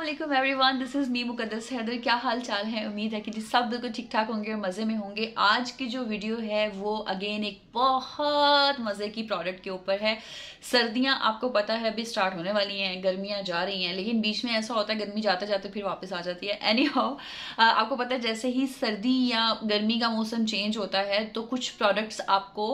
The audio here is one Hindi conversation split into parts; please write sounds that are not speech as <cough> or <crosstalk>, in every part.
Aslam every this is me Muqaddas Haider क्या हाल चाल है उम्मीद है कि जी सब बिल्कुल ठीक ठाक होंगे और मज़े में होंगे आज की जो वीडियो है वो अगेन एक बहुत मज़े की प्रोडक्ट के ऊपर है सर्दियां आपको पता है अभी स्टार्ट होने वाली हैं गर्मियां जा रही हैं लेकिन बीच में ऐसा होता है गर्मी जाते जाते फिर वापस आ जाती है एनी हाउ आपको पता है जैसे ही सर्दी या गर्मी का मौसम चेंज होता है तो कुछ प्रोडक्ट्स आपको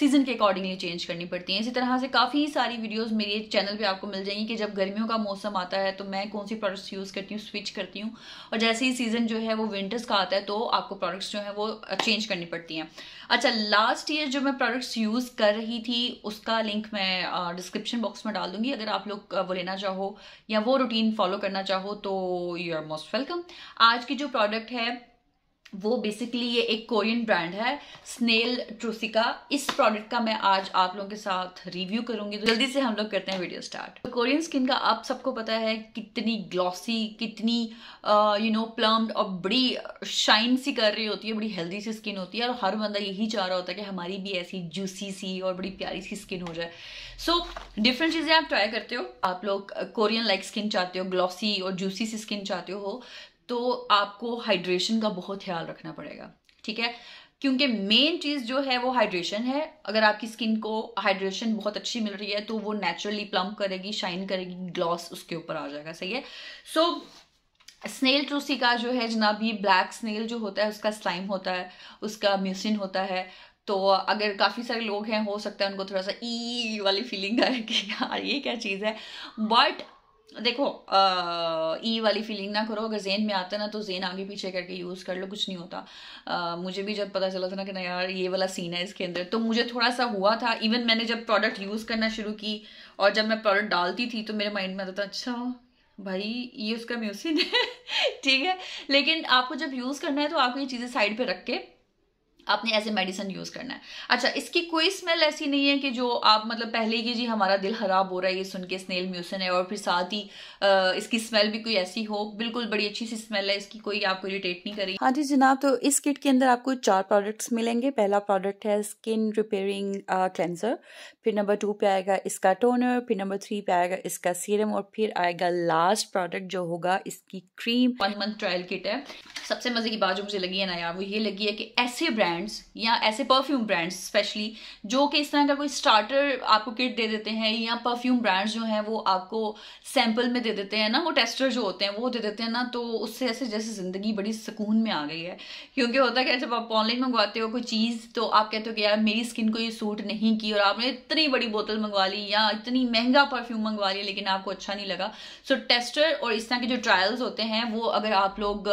सीज़न के अकॉर्डिंगली चेंज करनी पड़ती हैं इसी तरह से काफ़ी सारी वीडियोज़ मेरे चैनल पर आपको मिल जाएंगी कि जब गर्मियों का मौसम आता है तो मैं कौन सी प्रोडक्ट्स यूज़ करती हूँ स्विच करती हूँ और जैसे ही सीज़न जो है वो विंटर्स का आता है तो आपको प्रोडक्ट्स जो है वो चेंज करनी पड़ती हैं अच्छा लास्ट ईयर जो मैं प्रोडक्ट्स यूज़ कर रही थी उसका लिंक मैं डिस्क्रिप्शन बॉक्स में डाल दूँगी अगर आप लोग वो लेना चाहो या वो रूटीन फॉलो करना चाहो तो यू आर मोस्ट वेलकम आज की जो प्रोडक्ट है वो बेसिकली ये एक कोरियन ब्रांड है स्नेल ट्रूसिका इस प्रोडक्ट का मैं आज आप लोगों के साथ रिव्यू करूंगी तो जल्दी से हम लोग करते हैं वीडियो स्टार्ट तो कोरियन स्किन का आप सबको पता है कितनी ग्लॉसी कितनी यू नो प्लम्ड और बड़ी शाइन सी कर रही होती है बड़ी हेल्दी सी स्किन होती है और हर बंदा यही चाह रहा होता है कि हमारी भी ऐसी जूसी सी और बड़ी प्यारी सी स्किन हो जाए सो डिफरेंट चीज़ें आप ट्राई करते हो आप लोग कोरियन लाइक स्किन चाहते हो ग्लॉसी और जूसी सी स्किन चाहते हो तो आपको हाइड्रेशन का बहुत ख्याल रखना पड़ेगा ठीक है क्योंकि मेन चीज़ जो है वो हाइड्रेशन है अगर आपकी स्किन को हाइड्रेशन बहुत अच्छी मिल रही है तो वो नेचुरली प्लम्प करेगी शाइन करेगी ग्लॉस उसके ऊपर आ जाएगा सही है सो स्नेल ट्रूसी का जो है जनाब ये ब्लैक स्नेल जो होता है उसका स्लाइम होता है उसका म्यूसिन होता है तो अगर काफ़ी सारे लोग हैं हो सकता है उनको थोड़ा सा ई वाली फीलिंग <laughs> आए कि यार ये क्या चीज़ है बट देखो ई e वाली फीलिंग ना करो अगर जेन में आता ना तो जेन आगे पीछे करके यूज़ कर लो कुछ नहीं होता आ, मुझे भी जब पता चला था ना कि ना यार ये वाला सीन है इसके अंदर तो मुझे थोड़ा सा हुआ था इवन मैंने जब प्रोडक्ट यूज़ करना शुरू की और जब मैं प्रोडक्ट डालती थी तो मेरे माइंड में आता था अच्छा भाई ये उसका म्यूसिन है <laughs> ठीक है लेकिन आपको जब यूज़ करना है तो आपको ये चीज़ें साइड पर रख के आपने एज ए मेडिसिन यूज़ करना है अच्छा इसकी कोई स्मेल ऐसी नहीं है कि जो आप मतलब पहले की जी हमारा दिल ख़राब हो रहा है ये सुन के स्नेल म्यूसन है और फिर साथ ही इसकी स्मेल भी कोई ऐसी हो बिल्कुल बड़ी अच्छी सी स्मेल है इसकी कोई आपको इरिटेट नहीं करेगी हाँ जी जनाब तो इस किट के अंदर आपको चार प्रोडक्ट्स मिलेंगे पहला प्रोडक्ट है स्किन रिपेयरिंग क्लेंसर फिर नंबर टू पे आएगा इसका टोनर फिर नंबर थ्री पे आएगा इसका सीरम और फिर आएगा लास्ट प्रोडक्ट जो होगा इसकी cream one month trial kit है सबसे मजे की बात जो मुझे लगी है ना यार वो ये लगी है कि ऐसे ब्रांड ब्रांड्स या ऐसे परफ्यूम ब्रांड्स स्पेशली जो कि इस तरह का कोई स्टार्टर आपको किट दे देते हैं या परफ्यूम ब्रांड्स जो हैं वो आपको सैंपल में दे देते हैं ना वो टेस्टर जो होते हैं वो दे देते हैं ना तो उससे ऐसे जैसे ज़िंदगी बड़ी सुकून में आ गई है क्योंकि होता क्या जब आप ऑनलाइन मंगवाते हो कोई चीज़ तो आप कहते हो कि यार मेरी स्किन को ये सूट नहीं की और आपने इतनी बड़ी बोतल मंगवा ली या इतनी महंगा परफ्यूम मंगवा लिया लेकिन आपको अच्छा नहीं लगा सो टेस्टर और इस तरह के जो ट्रायल्स होते हैं वो अगर आप लोग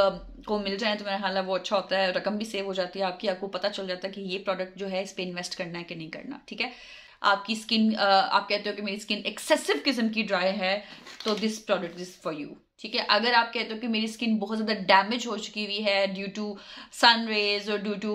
को मिल जाए तो मेरा ख्याल है वो अच्छा होता है रकम भी सेव हो जाती है आपकी आपको पता चल जाता है कि ये प्रोडक्ट जो है इस पर इन्वेस्ट करना है कि नहीं करना ठीक है आपकी स्किन uh, आप कहते हो कि मेरी स्किन एक्सेसिव किस्म की ड्राई है तो this product is for you ठीक है अगर आप कहते हो कि मेरी स्किन बहुत ज़्यादा डैमेज हो चुकी हुई है ड्यू टू सन रेज और ड्यू टू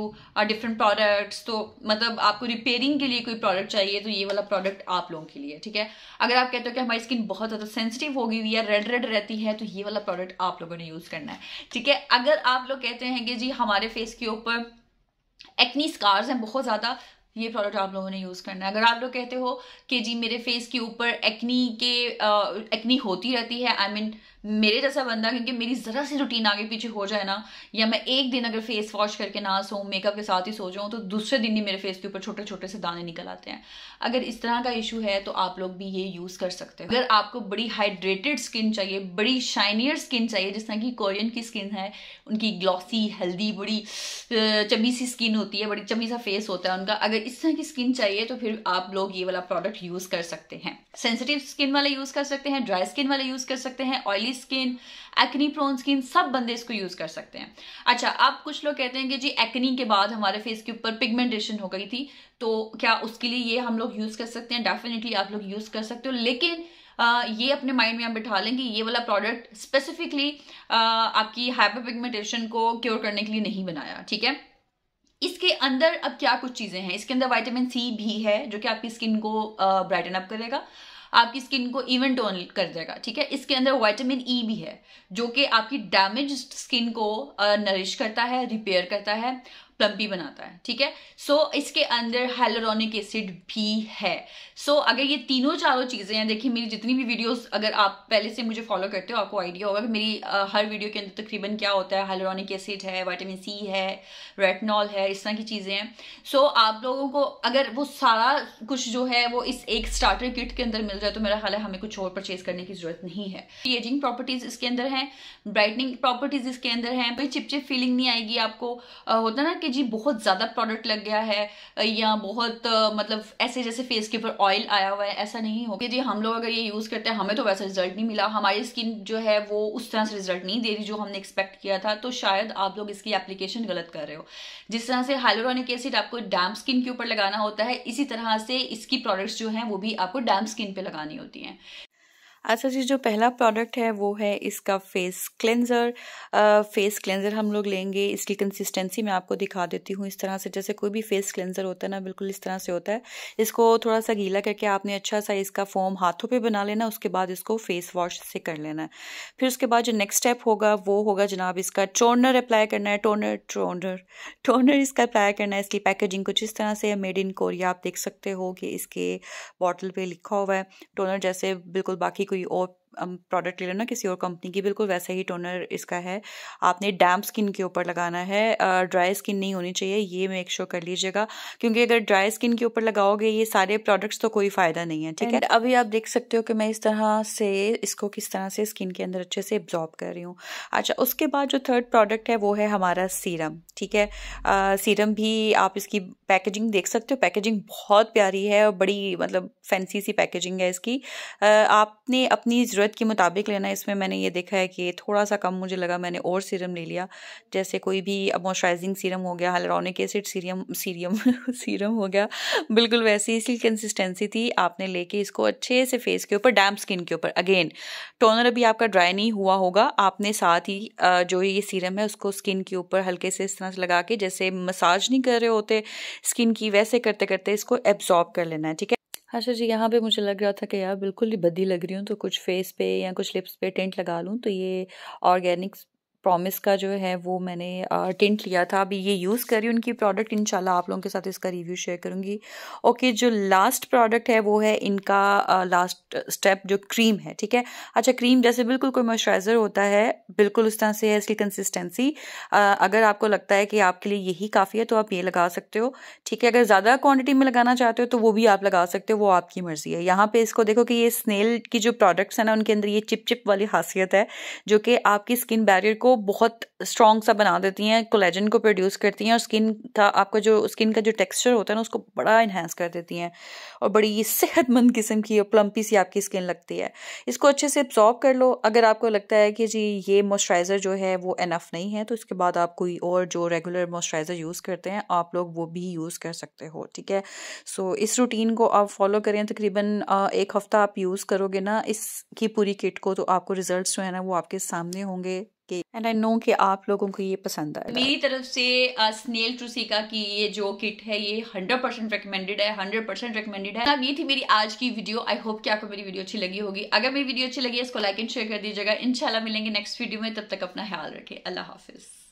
डिफरेंट प्रोडक्ट्स तो मतलब आपको रिपेयरिंग के लिए कोई प्रोडक्ट चाहिए तो ये वाला प्रोडक्ट आप लोगों के लिए ठीक है अगर आप कहते हो कि हमारी स्किन बहुत ज़्यादा सेंसिटिव हो गई हुई है रेड रेड रहती है तो ये वाला प्रोडक्ट आप लोगों ने यूज़ करना है ठीक है अगर आप लोग कहते हैं कि जी हमारे फेस के ऊपर एक्नी स्कार्स हैं बहुत ज़्यादा ये प्रोडक्ट आप लोगों ने यूज़ करना है अगर आप लोग कहते हो कि जी मेरे फेस के ऊपर एक्नी के एक्नी होती रहती है आई I मीन mean, मेरे जैसा बंदा क्योंकि मेरी ज़रा सी रूटीन आगे पीछे हो जाए ना या मैं एक दिन अगर फेस वॉश करके ना सो मेकअप के साथ ही सो जाऊँ तो दूसरे दिन ही मेरे फेस के ऊपर छोटे छोटे से दाने निकल आते हैं अगर इस तरह का इशू है तो आप लोग भी ये यूज़ कर सकते हो अगर आपको बड़ी हाइड्रेटेड स्किन चाहिए बड़ी शाइनियर स्किन चाहिए जिस तरह की कोरियन की स्किन है उनकी ग्लॉसी हेल्दी बड़ी चमी सी स्किन होती है बड़ी चमी सा फेस होता है उनका अगर इस तरह की स्किन चाहिए तो फिर आप लोग ये वाला प्रोडक्ट यूज़ कर सकते हैं सेंसिटिव स्किन वाले यूज़ कर सकते हैं ड्राई स्किन वाले यूज़ कर सकते हैं oily skin acne prone skin सब बंदे इसको यूज़ कर सकते हैं अच्छा अब कुछ लोग कहते हैं कि जी एक्नी के बाद हमारे फेस के ऊपर पिगमेंटेशन हो गई थी तो क्या उसके लिए ये हम लोग यूज़ कर सकते हैं डेफिनेटली आप लोग यूज़ कर सकते हो लेकिन आ, ये अपने माइंड में आप बिठा लें कि ये वाला प्रोडक्ट स्पेसिफिकली आपकी हाइपर पिगमेंटेशन को क्योर करने के लिए नहीं बनाया ठीक है इसके अंदर अब क्या कुछ चीज़ें हैं इसके अंदर विटामिन सी भी है जो कि आपकी स्किन को ब्राइटन अप करेगा आपकी स्किन को इवन टोन कर देगा ठीक है इसके अंदर वाइटामिन ई e भी है जो कि आपकी डैमेज स्किन को नरिश uh, करता है रिपेयर करता है प्लम्पी बनाता है ठीक है सो so, इसके अंदर हेलोरॉनिक एसिड भी है सो so, अगर ये तीनों चारों चीज़ें हैं देखिए मेरी जितनी भी वीडियोस अगर आप पहले से मुझे फॉलो करते हो आपको आइडिया होगा कि मेरी आ, हर वीडियो के अंदर तकरीबन क्या होता है हेलोरॉनिक एसिड है वाइटामिन सी है रेटनॉल है इस तरह की चीज़ें हैं सो so, आप लोगों को अगर वो सारा कुछ जो है वो इस एक स्टार्टर किट के अंदर मिल जाए तो मेरा ख्याल है हमें कुछ और परचेज करने की ज़रूरत नहीं है एजिंग प्रॉपर्टीज़ इसके अंदर है ब्राइटनिंग प्रॉपर्टीज़ इसके अंदर है कोई चिपचिप फीलिंग नहीं आएगी आपको होता ना कि जी बहुत ज़्यादा प्रोडक्ट लग गया है या बहुत मतलब ऐसे जैसे फेस के ऊपर ऑयल आया हुआ है ऐसा नहीं हो कि जी हम लोग अगर ये यूज़ करते हैं हमें तो वैसा रिजल्ट नहीं मिला हमारी स्किन जो है वो उस तरह से रिजल्ट नहीं दे रही जो हमने एक्सपेक्ट किया था तो शायद आप लोग इसकी एप्लीकेशन गलत कर रहे हो जिस तरह से हाइलोरॉनिक एसिड आपको डैम स्किन के ऊपर लगाना होता है इसी तरह से इसकी प्रोडक्ट्स जो हैं वो भी आपको डैम स्किन पर लगानी होती हैं अच्छा जी जो पहला प्रोडक्ट है वो है इसका फेस क्लेंज़र फेस क्लेंज़र हम लोग लेंगे इसकी कंसिस्टेंसी मैं आपको दिखा देती हूँ इस तरह से जैसे कोई भी फेस क्लेंज़र होता है ना बिल्कुल इस तरह से होता है इसको थोड़ा सा गीला करके आपने अच्छा सा इसका फॉर्म हाथों पे बना लेना उसके बाद इसको फेस वॉश से कर लेना है फिर उसके बाद जो नेक्स्ट स्टेप होगा वो होगा जनाब इसका टोनर अप्लाई करना है टोनर टोनर टोनर इसका अप्लाई करना है इसकी पैकेजिंग कुछ इस तरह से मेड इन कोरिया आप देख सकते हो कि इसके बॉटल पर लिखा हुआ है टोनर जैसे बिल्कुल बाकी くい OP प्रोडक्ट ले ना किसी और कंपनी की बिल्कुल वैसा ही टोनर इसका है आपने डैम्प स्किन के ऊपर लगाना है ड्राई स्किन नहीं होनी चाहिए ये मेक श्योर कर लीजिएगा क्योंकि अगर ड्राई स्किन के ऊपर लगाओगे ये सारे प्रोडक्ट्स तो कोई फ़ायदा नहीं है ठीक है अभी आप देख सकते हो कि मैं इस तरह से इसको किस तरह से स्किन के अंदर अच्छे से एब्जॉर्ब कर रही हूँ अच्छा उसके बाद जो थर्ड प्रोडक्ट है वो है हमारा सीरम ठीक है सीरम भी आप इसकी पैकेजिंग देख सकते हो पैकेजिंग बहुत प्यारी है और बड़ी मतलब फैंसी सी पैकेजिंग है इसकी आपने अपनी ज़रूरत के मुताबिक लेना इसमें मैंने ये देखा है कि थोड़ा सा कम मुझे लगा मैंने और सीरम ले लिया जैसे कोई भी मॉइस्चराइजिंग सीरम हो गया hyaluronic acid serum serum serum हो गया बिल्कुल वैसे ही इसकी कंसिस्टेंसी थी आपने लेके इसको अच्छे से फेस के ऊपर डैम्प स्किन के ऊपर अगेन टोनर अभी आपका ड्राई नहीं हुआ होगा आपने साथ ही जो ये सीरम है उसको स्किन के ऊपर हल्के से इस तरह से लगा के जैसे मसाज नहीं कर रहे होते स्किन की वैसे करते करते इसको एब्जॉर्ब कर लेना है ठीक है अच्छा जी यहाँ पे मुझे लग रहा था कि यार बिल्कुल ही बदी लग रही हूँ तो कुछ फेस पे या कुछ लिप्स पे टेंट लगा लूँ तो ये ऑर्गेनिक्स प्रॉमिस का जो है वो मैंने टेंट लिया था अभी ये यूज़ करी उनकी प्रोडक्ट इंशाल्लाह आप लोगों के साथ इसका रिव्यू शेयर करूँगी ओके जो लास्ट प्रोडक्ट है वो है इनका लास्ट स्टेप जो क्रीम है ठीक है अच्छा क्रीम जैसे बिल्कुल कोई मॉइस्चराइज़र होता है बिल्कुल उस तरह से है इसकी कंसिस्टेंसी अगर आपको लगता है कि आपके लिए यही काफ़ी है तो आप ये लगा सकते हो ठीक है अगर ज़्यादा क्वान्टिटी में लगाना चाहते हो तो वो भी आप लगा सकते हो वो आपकी मर्ज़ी है यहाँ पर इसको देखो कि ये स्नेल की जो प्रोडक्ट्स हैं ना उनके अंदर ये चिपचिप वाली खासियत है जो कि आपकी स्किन बैरियर को बहुत स्ट्रॉन्ग सा बना देती हैं कोलेजन को प्रोड्यूस करती हैं और स्किन का आपका जो स्किन का जो टेक्सचर होता है ना उसको बड़ा इन्हेंस कर देती हैं और बड़ी सेहतमंद किस्म की और प्लम्पी सी आपकी स्किन लगती है इसको अच्छे से एब्जॉर्ब कर लो अगर आपको लगता है कि जी ये मॉइस्चराइज़र जो है वो एनफ नहीं है तो इसके बाद आप कोई और जो रेगुलर मॉइस्चराइज़र यूज़ करते हैं आप लोग वो भी यूज़ कर सकते हो ठीक है सो so, इस रूटीन को आप फॉलो करें तकरीबन एक हफ़्ता आप यूज़ करोगे ना इसकी पूरी किट को तो आपको रिजल्ट जो है ना वो आपके सामने होंगे के एंड आई नो कि आप लोगों को ये पसंद आया मेरी तरफ से स्नेल सीका की ये जो किट है ये 100% परसेंट रिकमेंडेड है 100% परसेंट रिकमेंडेड है ये थी मेरी आज की वीडियो आई होप कि आपको मेरी वीडियो अच्छी लगी होगी अगर मेरी वीडियो अच्छी लगी है इसको लाइक एंड शेयर कर दीजिएगा इनशाला मिलेंगे नेक्स्ट वीडियो में तब तक अपना ख्याल रखें अल्लाह हाफिज़